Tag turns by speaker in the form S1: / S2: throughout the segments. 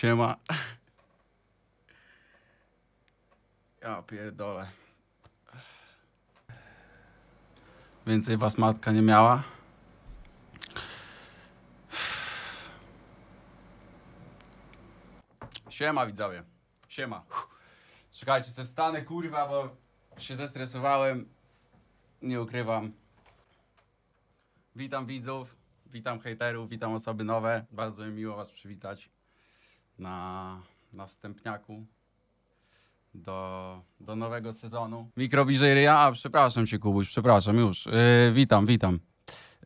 S1: Siema. Ja pierdolę. Więcej was matka nie miała? Siema widzowie. Siema. Czekajcie, se wstanę, kurwa, bo się zestresowałem. Nie ukrywam. Witam widzów, witam hejterów, witam osoby nowe. Bardzo mi miło was przywitać na, na wstępniaku do, do nowego sezonu. Mikro bliżej ryja, a przepraszam cię Kubuś, przepraszam już. Y, witam, witam.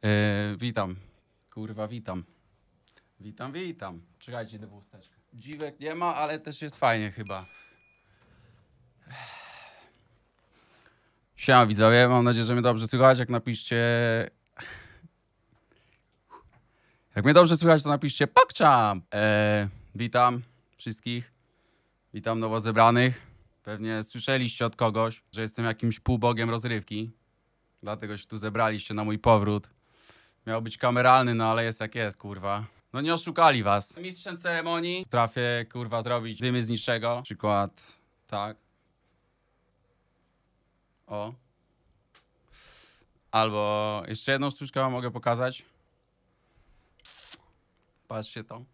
S1: Y, witam. Kurwa, witam. Witam, witam. Czekajcie do chusteczkę. Dziwek nie ma, ale też jest fajnie chyba. Siema widzowie, mam nadzieję, że mnie dobrze słychać. Jak napiszcie... Jak mnie dobrze słychać, to napiszcie PAKCZAM! Eee... Witam wszystkich. Witam nowo zebranych. Pewnie słyszeliście od kogoś, że jestem jakimś półbogiem rozrywki. Dlatego się tu zebraliście na mój powrót. Miał być kameralny, no ale jest jak jest, kurwa. No nie oszukali was. Mistrzem ceremonii trafię, kurwa, zrobić dymy z niczego. Przykład, tak. O. Albo jeszcze jedną sztuczkę mogę pokazać. Patrzcie to.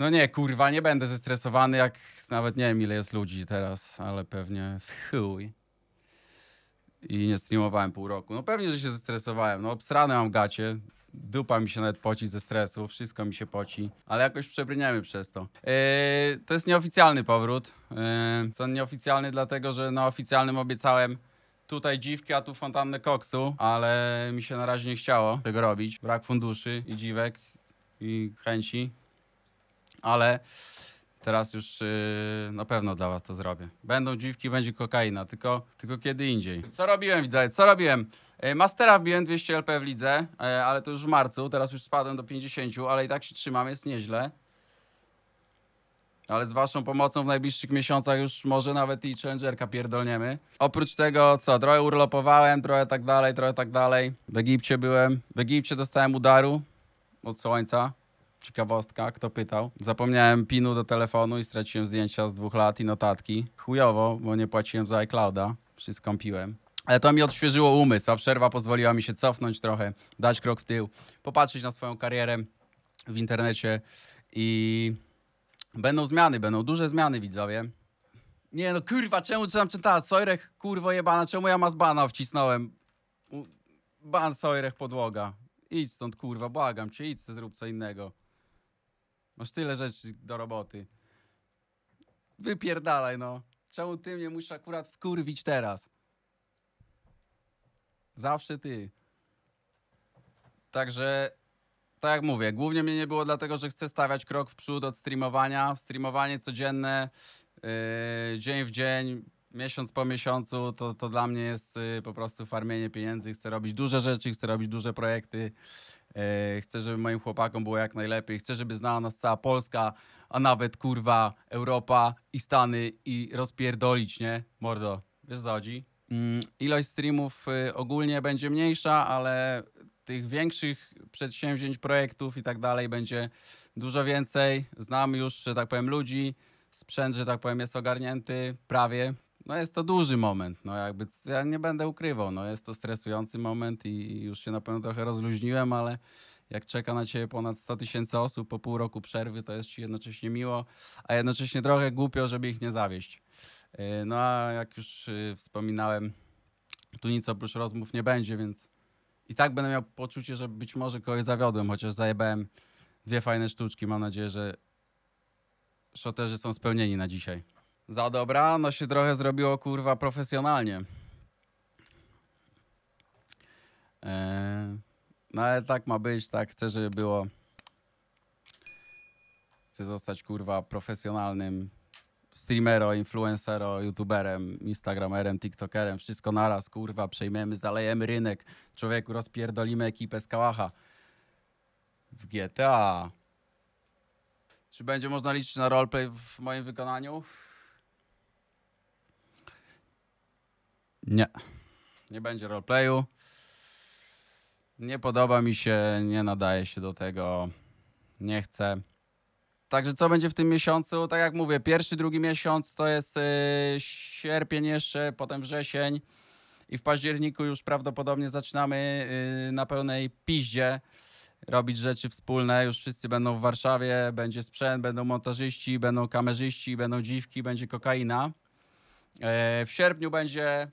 S1: No nie, kurwa, nie będę zestresowany, jak nawet nie wiem ile jest ludzi teraz, ale pewnie chuj. I nie streamowałem pół roku. No pewnie, że się zestresowałem. No obsrane mam gacie. Dupa mi się nawet poci ze stresu, wszystko mi się poci, ale jakoś przebrniemy przez to. Yy, to jest nieoficjalny powrót. Yy, co nieoficjalny dlatego, że na oficjalnym obiecałem tutaj dziwki, a tu fontannę koksu, ale mi się na razie nie chciało tego robić. Brak funduszy i dziwek i chęci ale teraz już yy, na pewno dla was to zrobię. Będą dziwki, będzie kokaina, tylko, tylko kiedy indziej. Co robiłem, widzę, co robiłem? Y, mastera wbiłem 200 LP w lidze, y, ale to już w marcu, teraz już spadłem do 50, ale i tak się trzymam, jest nieźle. Ale z waszą pomocą w najbliższych miesiącach już może nawet i Challengerka pierdolniemy. Oprócz tego co, trochę urlopowałem, trochę tak dalej, trochę tak dalej. W Egipcie byłem, w Egipcie dostałem udaru od słońca. Ciekawostka, kto pytał. Zapomniałem pinu do telefonu i straciłem zdjęcia z dwóch lat i notatki. Chujowo, bo nie płaciłem za iClouda. Wszystko piłem. Ale to mi odświeżyło umysł, a przerwa pozwoliła mi się cofnąć trochę, dać krok w tył, popatrzeć na swoją karierę w internecie i będą zmiany, będą duże zmiany, widzowie. Nie no, kurwa, czemu Czytam czyta, Sojrech, kurwo jebana, czemu ja bana wcisnąłem? Ban Sojrech podłoga. Idź stąd, kurwa, błagam cię, idź, zrób co innego. Masz tyle rzeczy do roboty. Wypierdalaj, no. Czemu ty mnie musisz akurat wkurwić teraz? Zawsze ty. Także, tak jak mówię, głównie mnie nie było dlatego, że chcę stawiać krok w przód od streamowania. Streamowanie codzienne, yy, dzień w dzień, miesiąc po miesiącu to, to dla mnie jest y, po prostu farmienie pieniędzy. Chcę robić duże rzeczy, chcę robić duże projekty. E, chcę, żeby moim chłopakom było jak najlepiej. Chcę, żeby znała nas cała Polska, a nawet kurwa Europa i Stany i rozpierdolić, nie? Mordo, wiesz co chodzi? Mm, ilość streamów y, ogólnie będzie mniejsza, ale tych większych przedsięwzięć, projektów i tak dalej będzie dużo więcej. Znam już, że tak powiem, ludzi. Sprzęt, że tak powiem, jest ogarnięty prawie. No jest to duży moment, no jakby ja nie będę ukrywał, no jest to stresujący moment i już się na pewno trochę rozluźniłem, ale jak czeka na ciebie ponad 100 tysięcy osób po pół roku przerwy, to jest ci jednocześnie miło, a jednocześnie trochę głupio, żeby ich nie zawieść. E, no a jak już y, wspominałem, tu nic oprócz rozmów nie będzie, więc i tak będę miał poczucie, że być może kogoś zawiodłem, chociaż zajebałem dwie fajne sztuczki. Mam nadzieję, że szoterzy są spełnieni na dzisiaj. Za no się trochę zrobiło, kurwa, profesjonalnie. Eee, no ale tak ma być, tak chcę, żeby było. Chcę zostać, kurwa, profesjonalnym streamero, influencero, youtuberem, instagramerem, tiktokerem. Wszystko naraz, kurwa, przejmiemy, zalejemy rynek. Człowieku, rozpierdolimy ekipę z kałacha. W GTA. Czy będzie można liczyć na roleplay w moim wykonaniu? Nie. Nie będzie roleplayu. Nie podoba mi się, nie nadaje się do tego, nie chcę. Także co będzie w tym miesiącu? Tak jak mówię, pierwszy, drugi miesiąc to jest yy, sierpień jeszcze, potem wrzesień i w październiku już prawdopodobnie zaczynamy yy, na pełnej piździe robić rzeczy wspólne. Już wszyscy będą w Warszawie, będzie sprzęt, będą montażyści, będą kamerzyści, będą dziwki, będzie kokaina. Yy, w sierpniu będzie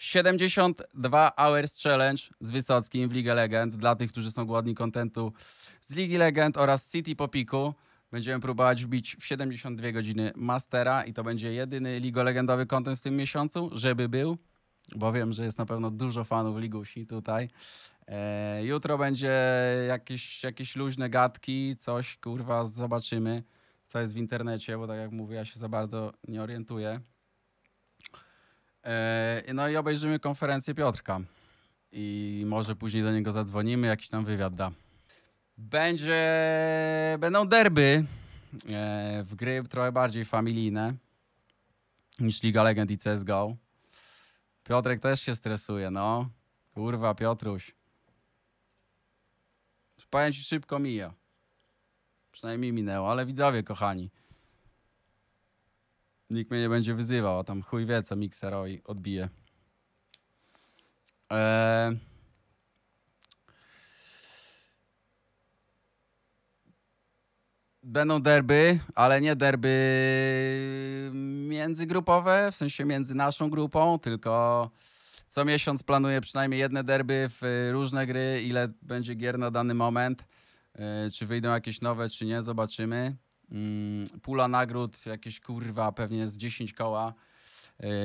S1: 72 Hours Challenge z Wysockim w Ligę Legend dla tych, którzy są głodni kontentu z Ligi Legend oraz City Popiku. Będziemy próbować wbić w 72 godziny Mastera i to będzie jedyny Legendowy kontent w tym miesiącu, żeby był, bo wiem, że jest na pewno dużo fanów Ligusi tutaj. E, jutro będzie jakieś, jakieś luźne gadki, coś kurwa zobaczymy, co jest w internecie, bo tak jak mówię, ja się za bardzo nie orientuję. E, no i obejrzymy konferencję Piotrka. I może później do niego zadzwonimy, jakiś tam wywiad da. Będzie... Będą derby e, w gry trochę bardziej familijne niż Liga Legend i CSGO. Piotrek też się stresuje, no. Kurwa, Piotruś. Powiem ci, szybko mija. Przynajmniej minęło, ale widzowie, kochani. Nikt mnie nie będzie wyzywał, a tam chuj wie, co mikser odbije. Eee... Będą derby, ale nie derby międzygrupowe, w sensie między naszą grupą, tylko co miesiąc planuję przynajmniej jedne derby w y, różne gry, ile będzie gier na dany moment. Y, czy wyjdą jakieś nowe, czy nie, zobaczymy. Mm, pula nagród, jakieś kurwa, pewnie z 10 koła.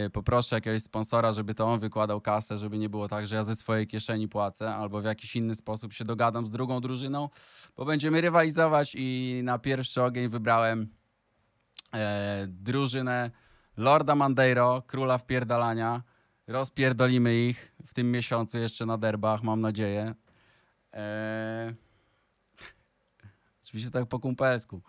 S1: Y, poproszę jakiegoś sponsora, żeby to on wykładał kasę, żeby nie było tak, że ja ze swojej kieszeni płacę, albo w jakiś inny sposób się dogadam z drugą drużyną, bo będziemy rywalizować i na pierwszy ogień wybrałem e, drużynę Lorda Mandeiro, króla wpierdalania. Rozpierdolimy ich w tym miesiącu jeszcze na derbach, mam nadzieję. E, oczywiście tak po kumpelsku.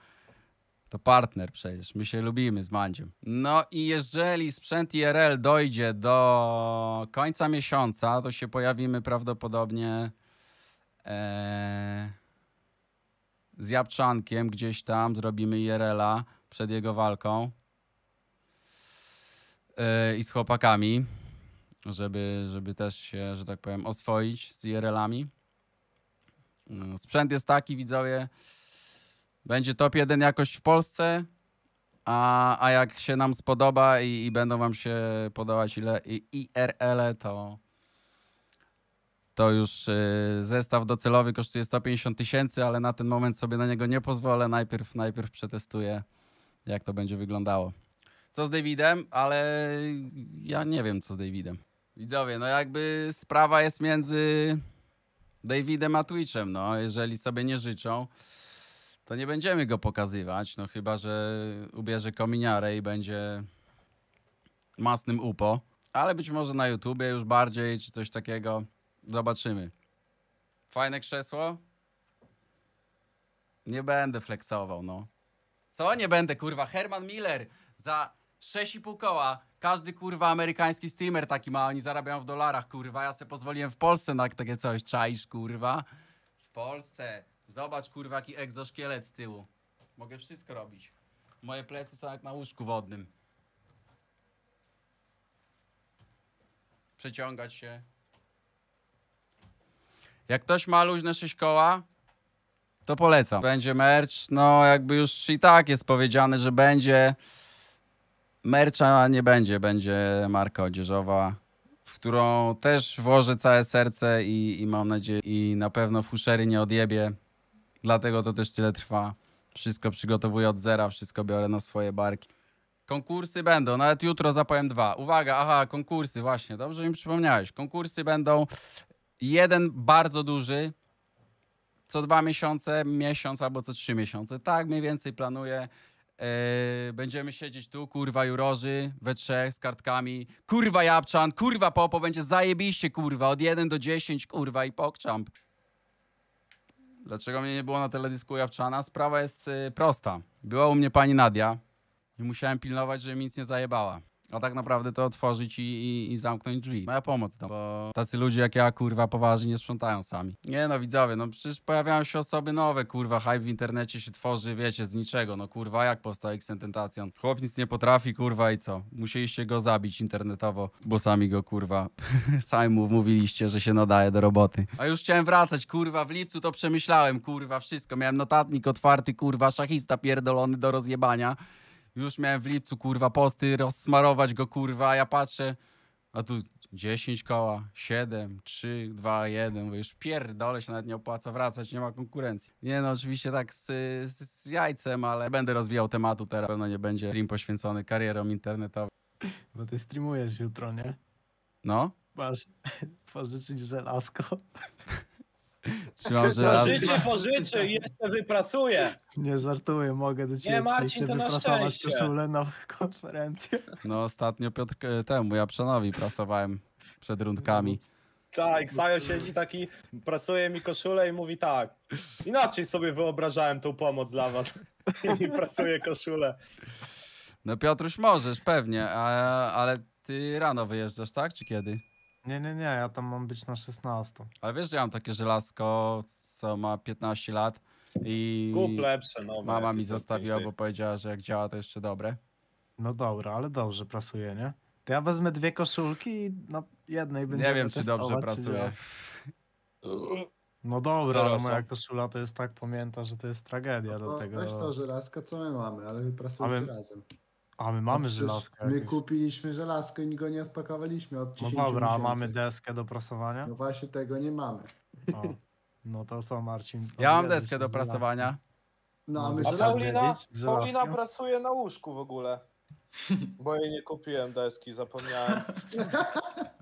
S1: To partner przecież, my się lubimy z Mandziem. No i jeżeli sprzęt IRL dojdzie do końca miesiąca, to się pojawimy prawdopodobnie e, z Jabczankiem gdzieś tam, zrobimy IRL-a przed jego walką e, i z chłopakami, żeby, żeby też się, że tak powiem, oswoić z IRL-ami. Mm, sprzęt jest taki, widzowie, będzie top 1 jakość w Polsce, a, a jak się nam spodoba i, i będą wam się podobać ile IRL-e, to, to już y, zestaw docelowy kosztuje 150 tysięcy, ale na ten moment sobie na niego nie pozwolę. Najpierw, najpierw przetestuję, jak to będzie wyglądało. Co z Davidem? Ale ja nie wiem, co z Davidem. Widzowie, no jakby sprawa jest między Davidem a Twitchem, no, jeżeli sobie nie życzą to nie będziemy go pokazywać, no chyba, że ubierze kominiarę i będzie masnym upo. Ale być może na YouTubie już bardziej, czy coś takiego. Zobaczymy. Fajne krzesło? Nie będę flexował, no. Co? Nie będę, kurwa. Herman Miller za 6,5 koła. Każdy, kurwa, amerykański streamer taki ma. Oni zarabiają w dolarach, kurwa. Ja sobie pozwoliłem w Polsce na takie coś. Czaisz, kurwa? W Polsce. Zobacz kurwa jaki egzoszkielet z tyłu. Mogę wszystko robić. Moje plecy są jak na łóżku wodnym. Przeciągać się. Jak ktoś ma luźne sześć koła, to polecam. Będzie merch, no jakby już i tak jest powiedziane, że będzie. Mercha nie będzie, będzie marka odzieżowa, w którą też włożę całe serce i, i mam nadzieję, i na pewno fuszery nie odjebie. Dlatego to też tyle trwa. Wszystko przygotowuję od zera, wszystko biorę na swoje barki. Konkursy będą, nawet jutro zapowiem dwa. Uwaga, aha, konkursy, właśnie, dobrze mi przypomniałeś. Konkursy będą jeden bardzo duży, co dwa miesiące, miesiąc albo co trzy miesiące. Tak mniej więcej planuję. Yy, będziemy siedzieć tu, kurwa juroży, we trzech z kartkami. Kurwa Japczan, kurwa Popo, będzie zajebiście, kurwa, od 1 do 10, kurwa i pokczamp. Dlaczego mnie nie było na teledysku Jawczana? Sprawa jest y, prosta. Była u mnie pani Nadia i musiałem pilnować, żeby mi nic nie zajebała. A tak naprawdę to otworzyć i, i, i zamknąć drzwi. Moja pomoc tam, bo tacy ludzie jak ja, kurwa, poważnie nie sprzątają sami. Nie no, widzowie, no przecież pojawiają się osoby nowe, kurwa, hype w internecie się tworzy, wiecie, z niczego. No kurwa, jak powstał Xententacion? Chłop nic nie potrafi, kurwa, i co? Musieliście go zabić internetowo, bo sami go, kurwa, sami mu mówiliście, że się nadaje do roboty. A już chciałem wracać, kurwa, w lipcu to przemyślałem, kurwa, wszystko. Miałem notatnik otwarty, kurwa, szachista pierdolony do rozjebania. Już miałem w lipcu, kurwa, posty, rozsmarować go, kurwa, a ja patrzę, a tu 10 koła, 7, 3, 2, 1, bo już pierdolę się nawet nie opłaca wracać, nie ma konkurencji. Nie no, oczywiście tak z, z, z jajcem, ale będę rozwijał tematu teraz, pewno nie będzie stream poświęcony karierom internetowym. Bo ty streamujesz jutro, nie? No. Masz pożyczyć żelazko.
S2: Trzymam żelazko. Życie
S1: pożyczy i jeszcze wyprasuję. Nie żartuję, mogę do ciebie Nie, Marcin, to na wyprasować koszulę na konferencję. No ostatnio Piotr e, temu, ja Przanowi prasowałem przed rundkami. Tak, Sajo siedzi taki, prasuje mi koszulę i mówi tak. Inaczej sobie wyobrażałem tą pomoc dla was. I prasuje koszulę. No Piotruś możesz, pewnie, ale ty rano wyjeżdżasz, tak? Czy kiedy? Nie, nie, nie, ja tam mam być na 16. Ale wiesz, że ja mam takie żelazko, co ma 15 lat i Kup lepsze, nowe. mama mi zostawiła, bo powiedziała, że jak działa, to jeszcze dobre. No dobra, ale dobrze prasuje, nie? To ja wezmę dwie koszulki i na no, jednej będzie. Nie wiem, czy dobrze prasuje. No dobra, ale moja koszula to jest tak pamięta, że to jest tragedia do no tego. Weź to żelazko, co my mamy, ale my pracujemy razem. A my mamy Przecież żelazkę. My jakieś. kupiliśmy żelazko i go nie odpakowaliśmy od 10 No dobra, a mamy deskę do prasowania? No właśnie tego nie mamy. O, no to co Marcin? Ja mam deskę do prasowania.
S2: No a my A Paulina, Paulina
S1: pracuje na łóżku w ogóle. Bo jej nie kupiłem deski, zapomniałem.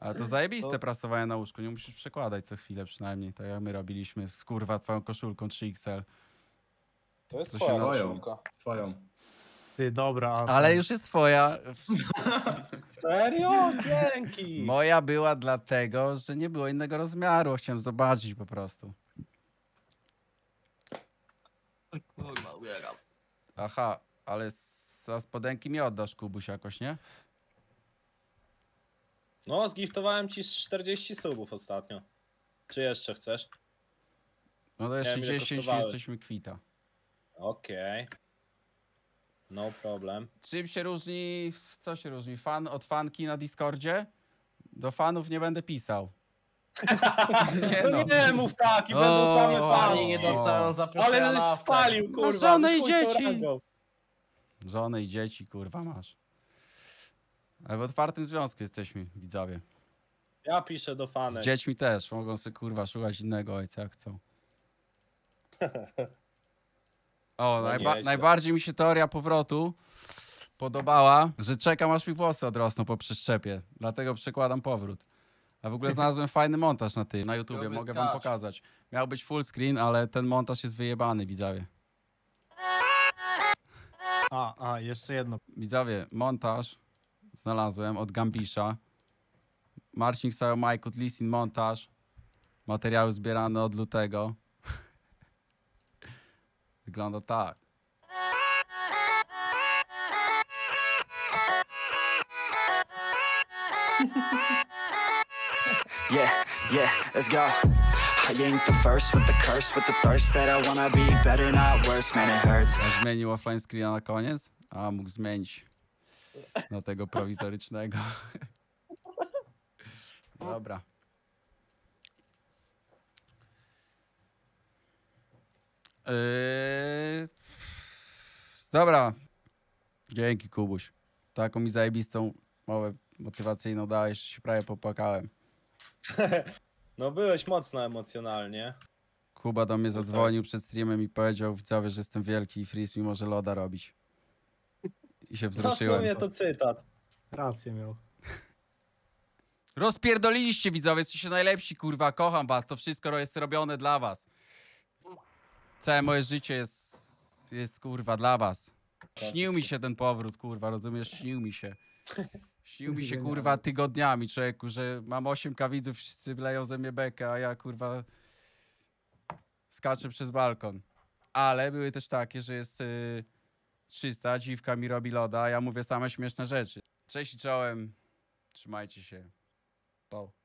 S1: A to zajebiste To- prasowanie na łóżku. Nie musisz przekładać co chwilę przynajmniej. Tak jak my robiliśmy z kurwa twoją koszulką 3XL. To jest Co się twoja koszulka. Twoją. Ty, dobra. Ale już jest twoja. Serio? Dzięki. Moja była dlatego, że nie było innego rozmiaru. Chciałem zobaczyć po prostu. Kurwa, ubieram. Aha, ale za spodenki mi oddasz, Kubuś, jakoś, nie? No, zgiftowałem ci 40 subów ostatnio. Czy jeszcze chcesz? No to jeszcze 10 i jesteśmy kwita. Okej. Okay. No problem. Czym się różni, co się różni fan od fanki na Discordzie? Do fanów nie będę pisał. nie, no. no nie mów tak i będą same fani. nie dostaną zaproszenia Ale już spalił, no kurwa. No i dzieci. Żonę i dzieci, kurwa, masz. Ale w otwartym związku jesteśmy, widzowie. Ja piszę do fanów. Z dziećmi też, mogą sobie kurwa szukać innego ojca jak chcą. O, no najba nieźle. najbardziej mi się teoria powrotu podobała, że czekam aż mi włosy odrosną po przeszczepie. Dlatego przekładam powrót. A w ogóle znalazłem fajny montaż na tym, na YouTubie, mogę wam pokazać. Miał być full screen, ale ten montaż jest wyjebany, widzowie. A, a, jeszcze jedno. Widzowie, montaż znalazłem od Gambisza. Marcin Sajomajkut, Lisin montaż. Materiały zbierane od lutego. Wygląda tak. Yeah, yeah, let's go. I ain't the first with the curse, with the thirst that I wanna be better, not worse, man, it hurts. Zmienił offline na koniec, a mógł zmienić na tego prowizorycznego. Dobra. Yy... Dobra. Dzięki, Kubuś. Taką mi zajebistą mowę motywacyjną dałeś, się prawie popłakałem. No byłeś mocno emocjonalnie. Kuba do mnie no tak. zadzwonił przed streamem i powiedział, widzowie, że jestem wielki i Freeze mi może loda robić. I się wzruszyłem. No w sumie to cytat. Rację miał. Rozpierdoliliście widzowie, jesteście najlepsi, kurwa, kocham was, to wszystko jest robione dla was. Całe moje życie jest, jest kurwa dla was. Śnił mi się ten powrót, kurwa, rozumiesz? Śnił mi się. Śnił mi się kurwa tygodniami, człowieku, że mam 8 widzów, wszyscy leją ze mnie bekę, a ja kurwa skaczę przez balkon. Ale były też takie, że jest yy, 300, dziwka mi robi loda, a ja mówię same śmieszne rzeczy. Cześć i czołem, trzymajcie się. Po.